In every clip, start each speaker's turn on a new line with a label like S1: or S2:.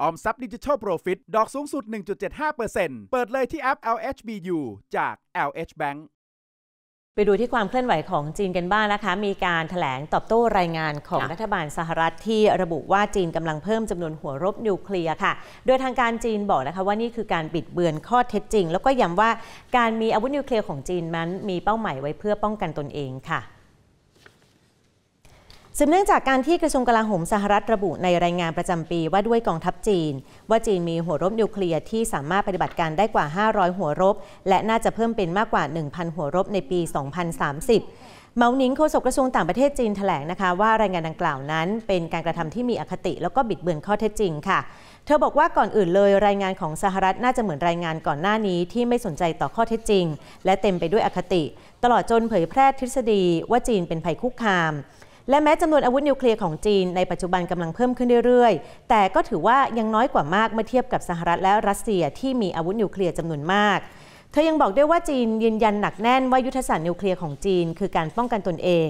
S1: ออมทรัพย์ดิจิทัลโปรฟิตดอกสูงสุด 1.75%เปิดเลยที่แอป LHBU จาก LH Bank ไปดูที่ความเคลื่อนไหวของจีนกันบ้างนะคะ มีการถแถลงตอบโต้รายงานของรัฐบาลสหรัฐที่ระบุว่าจีนกำลังเพิ่มจำนวนหัวรบนิวเคลียร์ค่ะโดยทางการจีนบอกนะคะว่านี่คือการบิดเบือนข้อเท็จจริง แล้วก็ย้าว่าการมีอาวุธนิวเคลียร์ของจีนนั้นมีเป้าหมายไว้เพื่อป้องกันตนเองค่ะืบเนื่องจากการที่กระทรวงกลาโหมสหรัฐระบุในรายงานประจำปีว่าด้วยกองทัพจีน ว่าจีนมีหัวรบนิวเคลียร์ที่สามารถปฏิบัติการได้กว่า 500 หัวรบและน่าจะเพิ่มเป็นมากกว่า 1,000 หัวรบในปี 2030 เมาหนิงโฆษกกระทรวงต่างประเทศจีนถแถลงนะคะว่ารายงานดังกล่าวนั้นเป็นการกระทำที่มีอคติ แล้วก็บิดเบือนข้อเท็จจริงค่ะ เธอบอกว่าก่อนอื่นเลย รายงานของสหรัฐน่าจะเหมือนรายงานก่อนหน้านี้ที่ไม่สนใจต่อข้อเท็จจริง และเต็มไปด้วยอคติ ตลอดจนเผยแพร่ทฤษฎี ว่าจีนเป็นภัยคุกคามและแม้จำนวนอาวุธนิวเคลียร์ของจีนในปัจจุบันกำลังเพิ่มขึ้นเรื่อยๆ แต่ก็ถือว่ายังน้อยกว่ามาก เมื่อเทียบกับสหรัฐและรัสเซียที่มีอาวุธนิวเคลียร์จำนวนมาก เธอยังบอกด้วยว่าจีนยืนยันหนักแน่นว่ายุทธศาสตร์นิวเคลียร์ของจีน คือการป้องกันตนเอง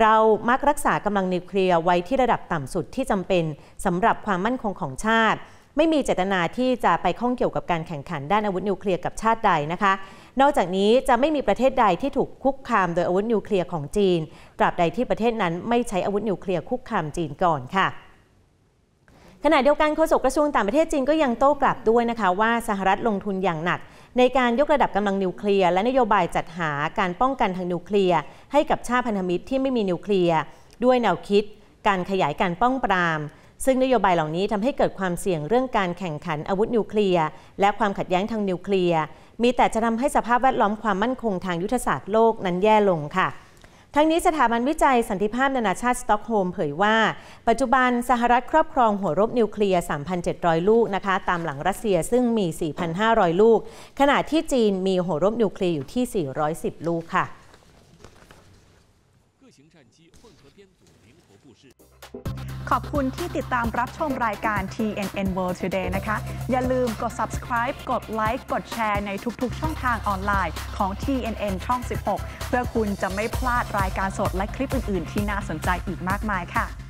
S1: เรามักรักษากำลังนิวเคลียร์ไว้ที่ระดับต่ำสุดที่จำเป็นสำหรับความมั่นคงของชาติไม่มีเจตนาที่จะไปข้องเกี่ยวกับการแข่งขันด้านอาวุธนิวเคลียร์กับชาติใดนะคะ นอกจากนี้จะไม่มีประเทศใดที่ถูกคุกคามโดยอาวุธนิวเคลียร์ของจีนตราบใดที่ประเทศนั้นไม่ใช้อาวุธนิวเคลียร์คุกคามจีนก่อนค่ะ ขณะเดียวกันโฆษกกระทรวงต่างประเทศจีนก็ยังโต้กลับด้วยนะคะว่าสหรัฐลงทุนอย่างหนัก ในการยกระดับกำลังนิวเคลียร์และนโยบายจัดหาการป้องกันทางนิวเคลียร์ให้กับชาติพันธมิตร ที่ไม่มีนิวเคลียร์ด้วยแนวคิด การขยายการป้องปรามซึ่งนโยบายเหล่านี้ทำให้เกิดความเสี่ยงเรื่องการแข่งขันอาวุธนิวเคลียร์และความขัดแย้งทางนิวเคลียร์มีแต่จะทำให้สภาพแวดล้อมความมั่นคงทางยุทธศาสตร์โลกนั้นแย่ลงค่ะ ทั้งนี้สถาบันวิจัยสันติภาพนานาชาติ สต็อกโฮมเผยว่า ปัจจุบันสหรัฐครอบครองหัวรบนิวเคลียร์ 3,700 ลูกนะคะ ตามหลังรัสเซียซึ่งมี 4,500 ลูกขณะที่จีนมีหัวรบนิวเคลียร์อยู่ที่ 410 ลูกค่ะ各ขอบคุณที่ติดตามรับชมรายการ TNN World Today นะคะ อย่าลืมกด subscribe กด like กดแชร์ในทุกๆ ช่องทางออนไลน์ของ TNN ช่อง 16 เพื่อคุณจะไม่พลาดรายการสดและคลิปอื่นๆ ที่น่าสนใจอีกมากมายค่ะ